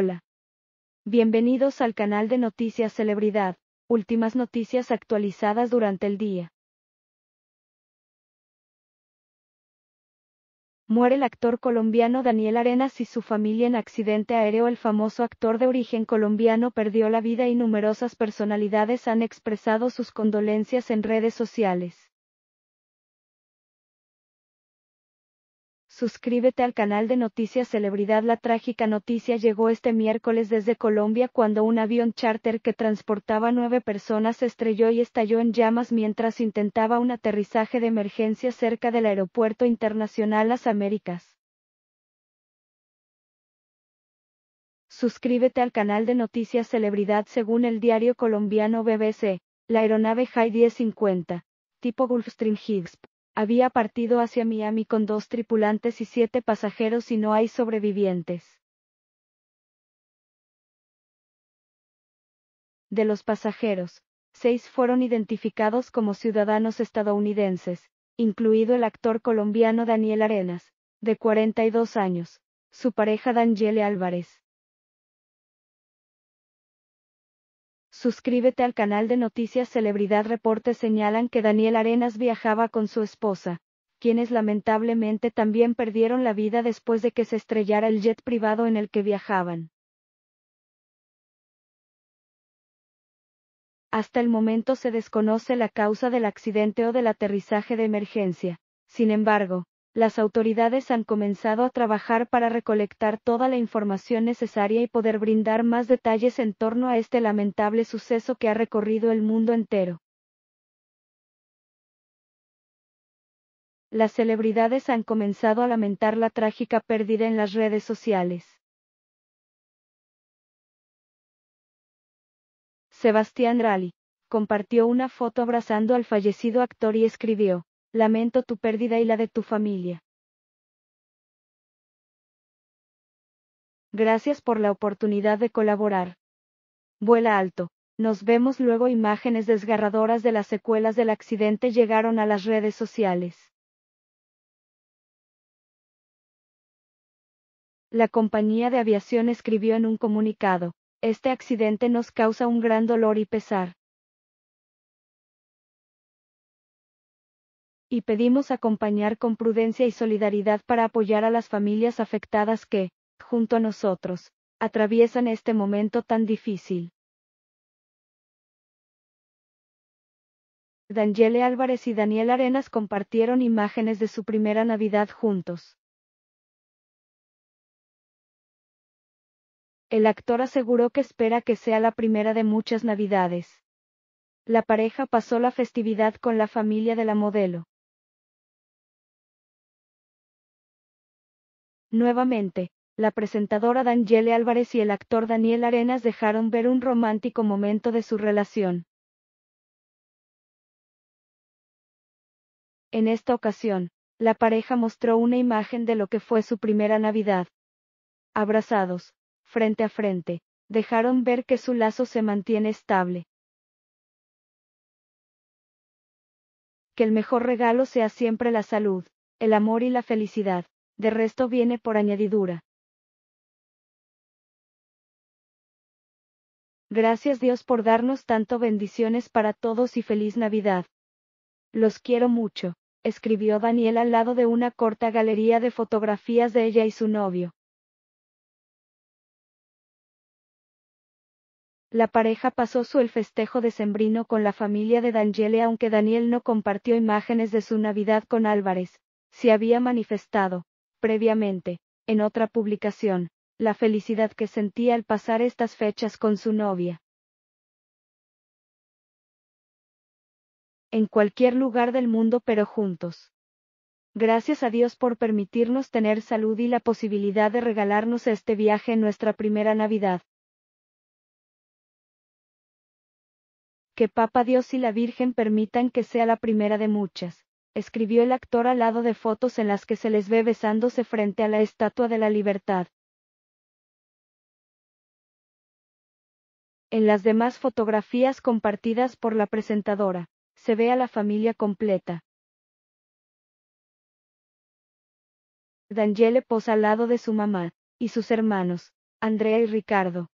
Hola. Bienvenidos al canal de Noticias Celebridad, últimas noticias actualizadas durante el día. Muere el actor colombiano Daniel Arenas y su familia en accidente aéreo. El famoso actor de origen colombiano perdió la vida y numerosas personalidades han expresado sus condolencias en redes sociales. Suscríbete al canal de Noticias Celebridad. La trágica noticia llegó este miércoles desde Colombia cuando un avión charter que transportaba nueve personas se estrelló y estalló en llamas mientras intentaba un aterrizaje de emergencia cerca del Aeropuerto Internacional Las Américas. Suscríbete al canal de Noticias Celebridad según el diario colombiano BBC. La aeronave High 1050, tipo Gulfstream Higgs había partido hacia Miami con dos tripulantes y siete pasajeros y no hay sobrevivientes. De los pasajeros, seis fueron identificados como ciudadanos estadounidenses, incluido el actor colombiano Daniel Arenas, de 42 años, su pareja Daniele Álvarez, Suscríbete al canal de noticias Celebridad Reportes señalan que Daniel Arenas viajaba con su esposa, quienes lamentablemente también perdieron la vida después de que se estrellara el jet privado en el que viajaban. Hasta el momento se desconoce la causa del accidente o del aterrizaje de emergencia. Sin embargo, las autoridades han comenzado a trabajar para recolectar toda la información necesaria y poder brindar más detalles en torno a este lamentable suceso que ha recorrido el mundo entero. Las celebridades han comenzado a lamentar la trágica pérdida en las redes sociales. Sebastián Rally compartió una foto abrazando al fallecido actor y escribió, Lamento tu pérdida y la de tu familia. Gracias por la oportunidad de colaborar. Vuela alto. Nos vemos luego. Imágenes desgarradoras de las secuelas del accidente llegaron a las redes sociales. La compañía de aviación escribió en un comunicado, este accidente nos causa un gran dolor y pesar. y pedimos acompañar con prudencia y solidaridad para apoyar a las familias afectadas que, junto a nosotros, atraviesan este momento tan difícil. Daniele Álvarez y Daniel Arenas compartieron imágenes de su primera Navidad juntos. El actor aseguró que espera que sea la primera de muchas Navidades. La pareja pasó la festividad con la familia de la modelo. Nuevamente, la presentadora Daniele Álvarez y el actor Daniel Arenas dejaron ver un romántico momento de su relación. En esta ocasión, la pareja mostró una imagen de lo que fue su primera Navidad. Abrazados, frente a frente, dejaron ver que su lazo se mantiene estable. Que el mejor regalo sea siempre la salud, el amor y la felicidad de resto viene por añadidura. Gracias Dios por darnos tanto bendiciones para todos y feliz Navidad. Los quiero mucho, escribió Daniel al lado de una corta galería de fotografías de ella y su novio. La pareja pasó su el festejo decembrino con la familia de Daniele aunque Daniel no compartió imágenes de su Navidad con Álvarez, se había manifestado. Previamente, en otra publicación, la felicidad que sentía al pasar estas fechas con su novia. En cualquier lugar del mundo pero juntos. Gracias a Dios por permitirnos tener salud y la posibilidad de regalarnos este viaje en nuestra primera Navidad. Que Papa Dios y la Virgen permitan que sea la primera de muchas escribió el actor al lado de fotos en las que se les ve besándose frente a la Estatua de la Libertad. En las demás fotografías compartidas por la presentadora, se ve a la familia completa. Daniele posa al lado de su mamá, y sus hermanos, Andrea y Ricardo.